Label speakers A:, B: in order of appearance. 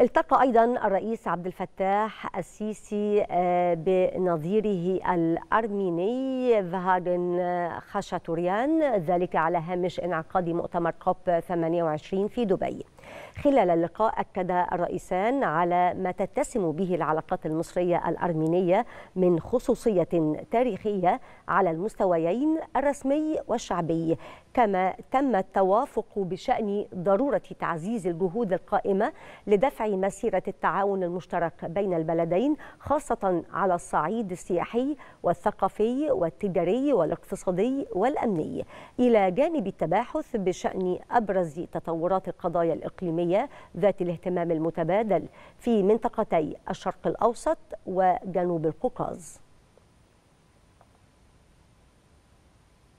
A: التقى أيضا الرئيس عبد الفتاح السيسي آه، بنظيره الأرميني فهادن خاشاتوريان ذلك على هامش انعقاد مؤتمر كوب 28 في دبي خلال اللقاء أكد الرئيسان على ما تتسم به العلاقات المصرية الأرمينية من خصوصية تاريخية على المستويين الرسمي والشعبي كما تم التوافق بشأن ضرورة تعزيز الجهود القائمة لدفع مسيرة التعاون المشترك بين البلدين خاصة على الصعيد السياحي والثقافي والتجاري والاقتصادي والأمني إلى جانب التباحث بشأن أبرز تطورات القضايا الإقليمية الإقليمية ذات الاهتمام المتبادل في منطقتي الشرق الأوسط وجنوب القوقاز